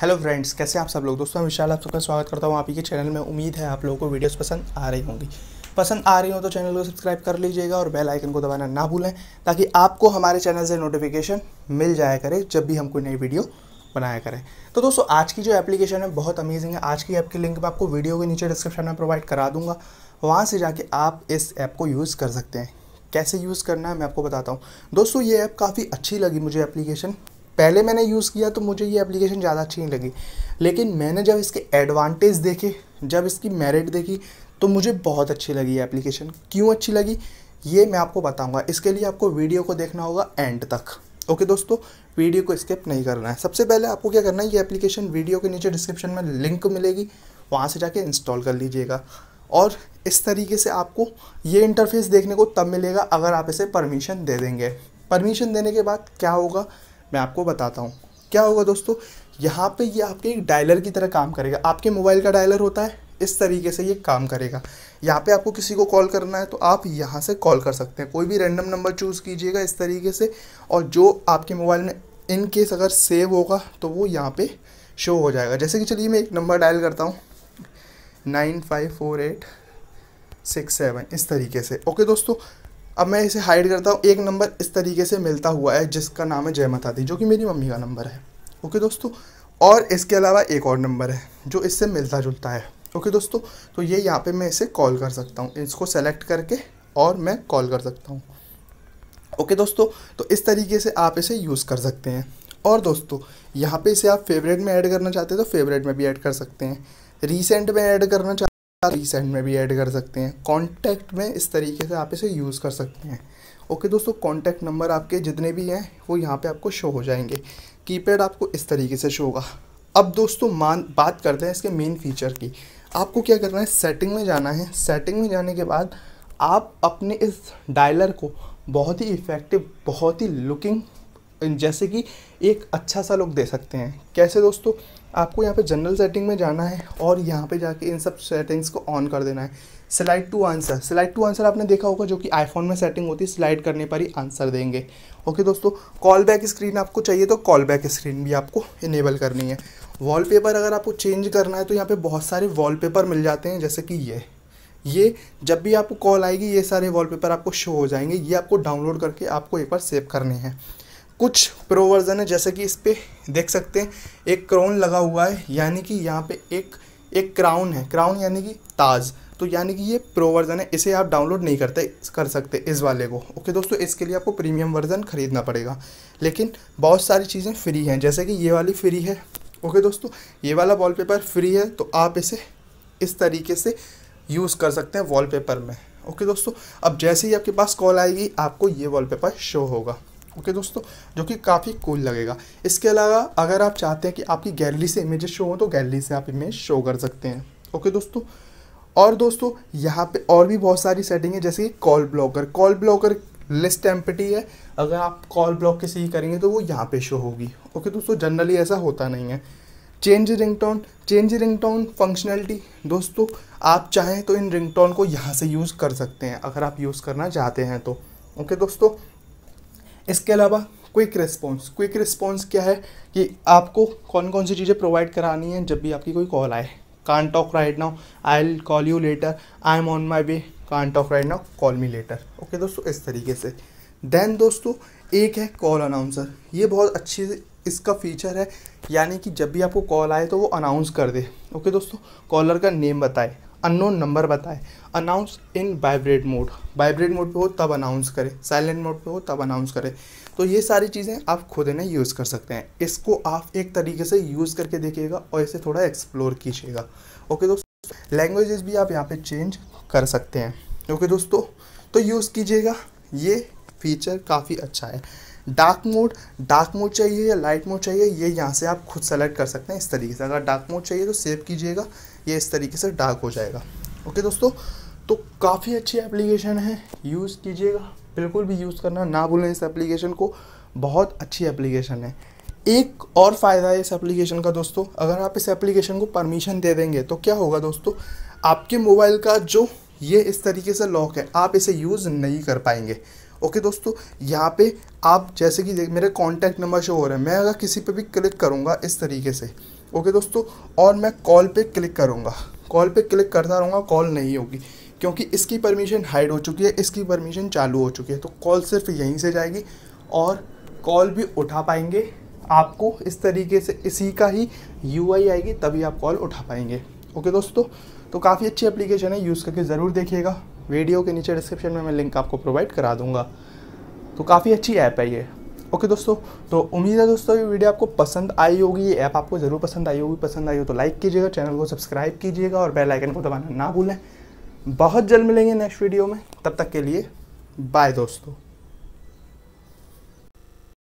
hello friends कैसे आप सब लोग दोस्तों मैं विशाल आप सबका स्वागत करता हूँ आप ही के चैनल में उम्मीद है आप लोगों को वीडियोस पसंद आ रही होंगी पसंद आ रही हो तो चैनल को सब्सक्राइब कर लीजिएगा और बेल आइकन को दबाना ना भूलें ताकि आपको हमारे चैनल से नोटिफिकेशन मिल जाया करे जब भी हम कोई नई वीडियो बनाया करें तो दोस्तों आज की जो एप्लीकेशन है बहुत अमेजिंग है आज की ऐप की लिंक मैं आपको वीडियो के नीचे डिस्क्रिप्शन में प्रोवाइड करा दूंगा वहाँ से जाके आप इस ऐप को यूज़ कर सकते हैं कैसे यूज़ करना है मैं आपको बताता हूँ दोस्तों ये ऐप काफ़ी अच्छी लगी मुझे एप्लीकेशन पहले मैंने यूज़ किया तो मुझे ये एप्लीकेशन ज़्यादा अच्छी नहीं लगी लेकिन मैंने जब इसके एडवांटेज देखे जब इसकी मेरिट देखी तो मुझे बहुत अच्छी लगी ये एप्लीकेशन क्यों अच्छी लगी ये मैं आपको बताऊंगा इसके लिए आपको वीडियो को देखना होगा एंड तक ओके दोस्तों वीडियो को स्किप नहीं करना है सबसे पहले आपको क्या करना है ये एप्लीकेशन वीडियो के नीचे डिस्क्रिप्शन में लिंक मिलेगी वहाँ से जाके इंस्टॉल कर लीजिएगा और इस तरीके से आपको ये इंटरफेस देखने को तब मिलेगा अगर आप इसे परमिशन दे देंगे परमिशन देने के बाद क्या होगा मैं आपको बताता हूँ क्या होगा दोस्तों यहाँ पे ये आपके एक डायलर की तरह काम करेगा आपके मोबाइल का डायलर होता है इस तरीके से ये काम करेगा यहाँ पे आपको किसी को कॉल करना है तो आप यहाँ से कॉल कर सकते हैं कोई भी रैंडम नंबर चूज़ कीजिएगा इस तरीके से और जो आपके मोबाइल में इन केस अगर सेव होगा तो वो यहाँ पे शो हो जाएगा जैसे कि चलिए मैं एक नंबर डायल करता हूँ nine five four eight six seven इस तरीके से ओके दोस्तों अब मैं इसे हाइड करता हूँ एक नंबर इस तरीके से मिलता हुआ है जिसका नाम है जय माता दी जो कि मेरी मम्मी का नंबर है ओके दोस्तों और इसके अलावा एक और नंबर है जो इससे मिलता जुलता है ओके दोस्तों तो ये यहाँ पे मैं इसे कॉल कर सकता हूँ इसको सेलेक्ट करके और मैं कॉल कर सकता हूँ ओके दोस्तों तो इस तरीके से आप इसे यूज़ कर सकते हैं और दोस्तों यहाँ पे इसे आप फेवरेट में ऐड करना चाहते हैं तो फेवरेट में भी ऐड कर सकते हैं रीसेंट में ऐड करना चाहते रीसेंट में भी ऐड कर सकते हैं कॉन्टैक्ट में इस तरीके से आप इसे यूज़ कर सकते हैं ओके दोस्तों कॉन्टैक्ट नंबर आपके जितने भी हैं वो यहाँ पे आपको शो हो जाएंगे कीपैड आपको इस तरीके से शो होगा अब दोस्तों मान बात करते हैं इसके मेन फीचर की आपको क्या करना है सेटिंग में जाना है सेटिंग में जाने के बाद आप अपने इस डायलर को बहुत ही इफ़ेक्टिव बहुत ही लुकिंग जैसे कि एक अच्छा सा लुक दे सकते हैं कैसे दोस्तों आपको यहाँ पे जनरल सेटिंग में जाना है और यहाँ पे जाके इन सब सेटिंग्स को ऑन कर देना है slide to answer slide to answer आपने देखा होगा जो कि आईफोन में सेटिंग होती है स्लाइड करने पर ही आंसर देंगे ओके दोस्तों कॉल बैक स्क्रीन आपको चाहिए तो कॉल बैक स्क्रीन भी आपको इनेबल करनी है वॉलपेपर अगर आपको चेंज करना है तो यहाँ पे बहुत सारे वॉलपेपर मिल जाते हैं जैसे कि ये ये जब भी आपको कॉल आएगी ये सारे वॉलपेपर आपको शो हो जाएंगे ये आपको डाउनलोड करके आपको एक बार सेव करने हैं कुछ प्रो वर्जन है जैसे कि इस पर देख सकते हैं एक क्राउन लगा हुआ है यानी कि यहाँ पे एक एक क्राउन है क्राउन यानी कि ताज तो यानी कि ये प्रो वर्जन है इसे आप डाउनलोड नहीं करते कर सकते इस वाले को ओके दोस्तों इसके लिए आपको प्रीमियम वर्जन ख़रीदना पड़ेगा लेकिन बहुत सारी चीज़ें फ्री हैं जैसे कि ये वाली फ्री है ओके दोस्तों ये वाला वॉल फ्री है तो आप इसे इस तरीके से यूज़ कर सकते हैं वॉल में ओके दोस्तों अब जैसे ही आपके पास कॉल आएगी आपको ये वॉल शो होगा ओके दोस्तों जो कि काफ़ी कूल लगेगा इसके अलावा अगर आप चाहते हैं कि आपकी गैलरी से इमेजेस शो हों तो गैलरी से आप इमेज शो कर सकते हैं ओके दोस्तों और दोस्तों यहाँ पे और भी बहुत सारी सेटिंग है जैसे कि call blocker call blocker list empty है अगर आप कॉल ब्लॉक किसी की करेंगे तो वो यहाँ पे शो होगी ओके दोस्तों जनरली ऐसा होता नहीं है change ringtone change ringtone functionality दोस्तों आप चाहें तो इन रिंगटोन को यहाँ से यूज़ कर सकते हैं अगर आप यूज़ करना चाहते हैं तो ओके दोस्तों इसके अलावा क्विक रिस्पॉन्स क्विक रिस्पॉन्स क्या है कि आपको कौन कौन सी चीज़ें प्रोवाइड करानी है जब भी आपकी कोई कॉल आए can't talk right now I'll call you later I'm on my way can't talk right now call me later okay दोस्तों इस तरीके से देन दोस्तों एक है कॉल अनाउंसर ये बहुत अच्छी इसका फीचर है यानी कि जब भी आपको कॉल आए तो वो अनाउंस कर दे ओके दोस्तों कॉलर का नेम बताए अननोन नंबर बताए announce in vibrate mode vibrate mode पे हो तब अनाउंस करें साइलेंट मोड पे हो तब अनाउंस करें तो ये सारी चीज़ें आप खुद इन्हें यूज़ कर सकते हैं इसको आप एक तरीके से यूज़ करके देखिएगा और इसे थोड़ा एक्सप्लोर कीजिएगा ओके दोस्तों लैंग्वेजेस भी आप यहाँ पर चेंज कर सकते हैं ओके दोस्तों तो यूज़ कीजिएगा ये फीचर काफ़ी अच्छा है डार्क मोड डार्क मोड चाहिए या लाइट मोड चाहिए ये यहाँ से आप खुद सेलेक्ट कर सकते हैं इस तरीके से अगर डार्क मोड चाहिए तो सेव कीजिएगा ये इस तरीके से डार्क हो जाएगा ओके दोस्तों तो काफ़ी अच्छी एप्लीकेशन है यूज़ कीजिएगा बिल्कुल भी यूज़ करना ना भूलें इस एप्लीकेशन को बहुत अच्छी एप्लीकेशन है एक और फ़ायदा है इस एप्लीकेशन का दोस्तों अगर आप इस एप्लीकेशन को परमिशन दे देंगे तो क्या होगा दोस्तों आपके मोबाइल का जो ये इस तरीके से लॉक है आप इसे यूज़ नहीं कर पाएंगे ओके दोस्तों यहाँ पे आप जैसे कि मेरे कॉन्टैक्ट नंबर शो हो रहा है मैं अगर किसी पे भी क्लिक करूँगा इस तरीके से ओके दोस्तों और मैं कॉल पे क्लिक करूँगा कॉल पे क्लिक करता रहूँगा कॉल नहीं होगी क्योंकि इसकी परमिशन हाइड हो चुकी है इसकी परमिशन चालू हो चुकी है तो कॉल सिर्फ यहीं से जाएगी और कॉल भी उठा पाएंगे आपको इस तरीके से इसी का ही यू आएगी तभी आप कॉल उठा पाएंगे ओके दोस्तों तो काफ़ी अच्छी एप्लीकेशन है यूज़ करके ज़रूर देखिएगा वीडियो के नीचे डिस्क्रिप्शन में मैं लिंक आपको प्रोवाइड करा दूँगा तो काफ़ी अच्छी ऐप है ये ओके दोस्तों तो उम्मीद है दोस्तों ये वीडियो आपको पसंद आई होगी ये ऐप आपको ज़रूर पसंद आई होगी पसंद आई हो तो लाइक कीजिएगा चैनल को सब्सक्राइब कीजिएगा और बेल आइकन को दबाना ना भूलें बहुत जल्द मिलेंगे नेक्स्ट वीडियो में तब तक के लिए बाय दोस्तों